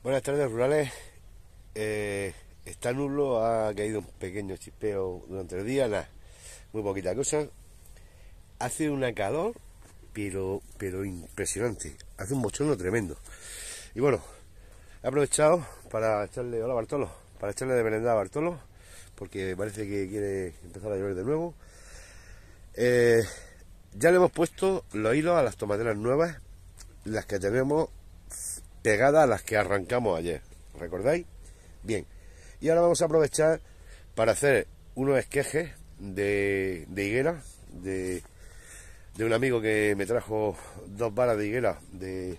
Buenas tardes, rurales. Eh, está nulo ha caído un pequeño chispeo durante el día, nada, muy poquita cosa. Hace un calor, pero, pero impresionante. Hace un bochorno tremendo. Y bueno, he aprovechado para echarle, hola Bartolo, para echarle de merenda a Bartolo, porque parece que quiere empezar a llover de nuevo. Eh, ya le hemos puesto los hilos a las tomateras nuevas, las que tenemos Pegadas a las que arrancamos ayer. ¿Recordáis? Bien. Y ahora vamos a aprovechar para hacer unos esquejes de, higuera, de, de, un amigo que me trajo dos varas de higuera de,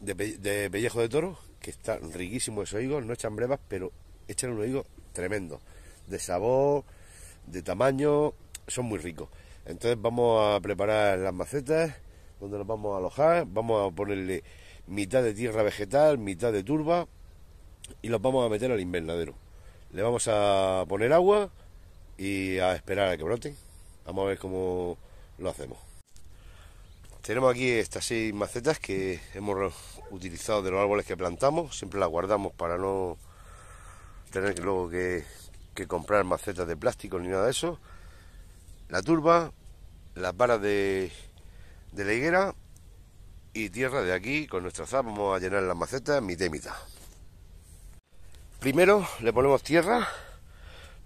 de, pellejo de toro, que están riquísimos esos higos, no echan brevas, pero echan un higo tremendo de sabor, de tamaño, son muy ricos. Entonces vamos a preparar las macetas, donde los vamos a alojar, vamos a ponerle mitad de tierra vegetal, mitad de turba y los vamos a meter al invernadero. Le vamos a poner agua y a esperar a que brote Vamos a ver cómo lo hacemos. Tenemos aquí estas seis macetas que hemos utilizado de los árboles que plantamos. Siempre las guardamos para no tener que luego que, comprar macetas de plástico ni nada de eso. La turba, las varas de, de la higuera y tierra de aquí con nuestra zap vamos a llenar las macetas mitad y primero le ponemos tierra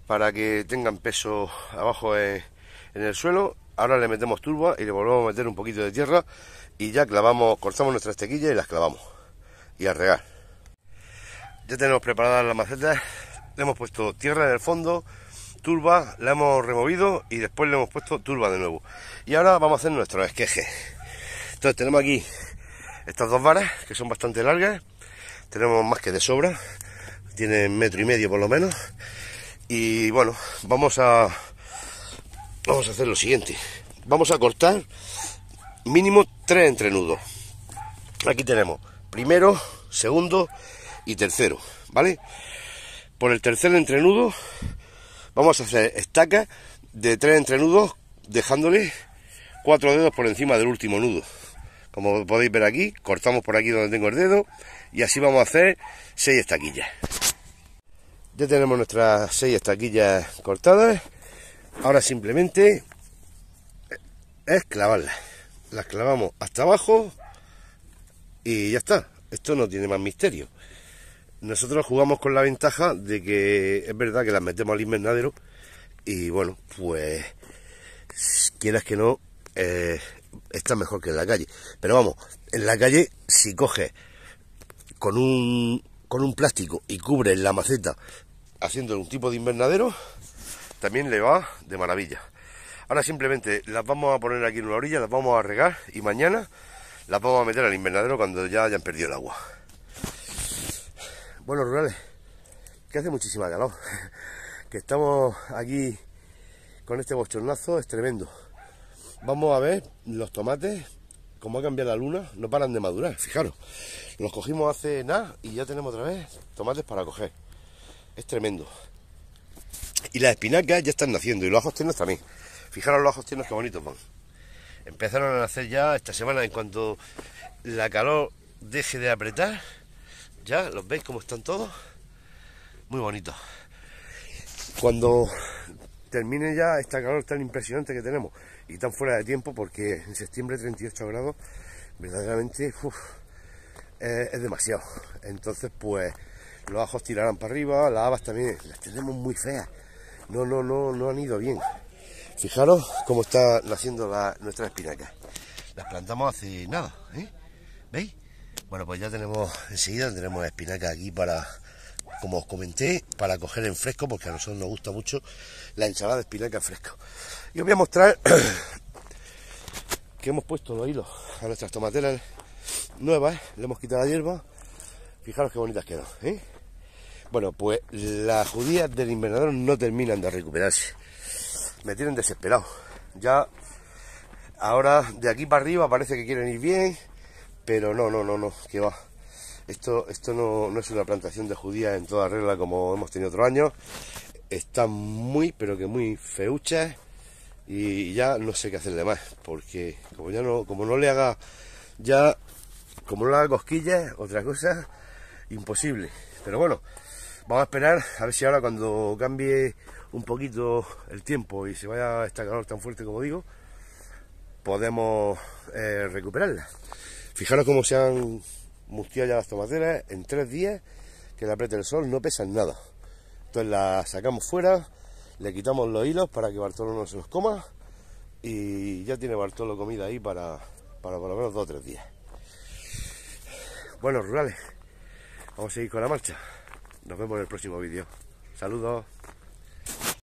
para que tengan peso abajo en, el suelo ahora le metemos turba y le volvemos a meter un poquito de tierra y ya clavamos, cortamos nuestras tequillas y las clavamos y a regar ya tenemos preparadas las macetas le hemos puesto tierra en el fondo turba, la hemos removido y después le hemos puesto turba de nuevo y ahora vamos a hacer nuestro esqueje entonces tenemos aquí estas dos varas, que son bastante largas, tenemos más que de sobra, tienen metro y medio por lo menos. Y bueno, vamos a, vamos a hacer lo siguiente. Vamos a cortar mínimo tres entrenudos. Aquí tenemos primero, segundo y tercero, ¿vale? Por el tercer entrenudo vamos a hacer estacas de tres entrenudos dejándole cuatro dedos por encima del último nudo. Como podéis ver aquí, cortamos por aquí donde tengo el dedo y así vamos a hacer 6 estaquillas. Ya tenemos nuestras 6 taquillas cortadas. Ahora simplemente es clavarlas. Las clavamos hasta abajo y ya está. Esto no tiene más misterio. Nosotros jugamos con la ventaja de que es verdad que las metemos al invernadero y bueno, pues quieras que no, eh, está mejor que en la calle. Pero vamos, en la calle si coges con un, con un plástico y cubre la maceta haciendo un tipo de invernadero, también le va de maravilla. Ahora simplemente las vamos a poner aquí en una orilla, las vamos a regar y mañana las vamos a meter al invernadero cuando ya hayan perdido el agua. Bueno, rurales, que hace muchísima calor, que estamos aquí con este bochornazo, es tremendo. Vamos a ver los tomates, como ha cambiado la luna, no paran de madurar, fijaros. Los cogimos hace nada y ya tenemos otra vez tomates para coger. Es tremendo. Y las espinacas ya están naciendo y los ajos tiernos también. Fijaros los ajos tiernos que bonitos van. Empezaron a nacer ya esta semana en cuanto la calor deje de apretar. Ya los veis como están todos. Muy bonitos. Cuando termine ya esta calor tan impresionante que tenemos y tan fuera de tiempo porque en septiembre 38 grados verdaderamente eh, es demasiado. Entonces pues los ajos tirarán para arriba, las habas también las tenemos muy feas. No, no, no, no han ido bien. Fijaros cómo está naciendo la, nuestra espinaca. Las plantamos hace nada, ¿eh? ¿Veis? Bueno, pues ya tenemos, enseguida tenemos espinaca aquí para, como os comenté, para coger en fresco, porque a nosotros nos gusta mucho la ensalada de espinaca en fresco. Y os voy a mostrar que hemos puesto los hilos a nuestras tomateras nuevas, ¿eh? le hemos quitado la hierba, fijaros qué bonitas quedan. ¿eh? Bueno, pues las judías del invernadero no terminan de recuperarse, me tienen desesperado. Ya ahora de aquí para arriba parece que quieren ir bien, pero no, no, no, no, que va esto, esto no, es una plantación de judía en toda regla como hemos tenido otro año. Están muy, pero que muy feuchas y ya no sé qué hacer de más, porque como ya no, como no le haga ya, como no le haga cosquillas, otra cosa, imposible. Pero bueno, vamos a esperar a ver si ahora cuando cambie un poquito el tiempo y se vaya esta calor tan fuerte como digo, podemos eh, recuperarla. Fijaros cómo se han ya las tomateras en tres días que le apriete el sol, no en nada. Entonces la sacamos fuera, le quitamos los hilos para que Bartolo no se los coma y ya tiene Bartolo comida ahí para, para por lo menos dos o tres días. Bueno, rurales, vamos a seguir con la marcha. Nos vemos en el próximo vídeo. Saludos.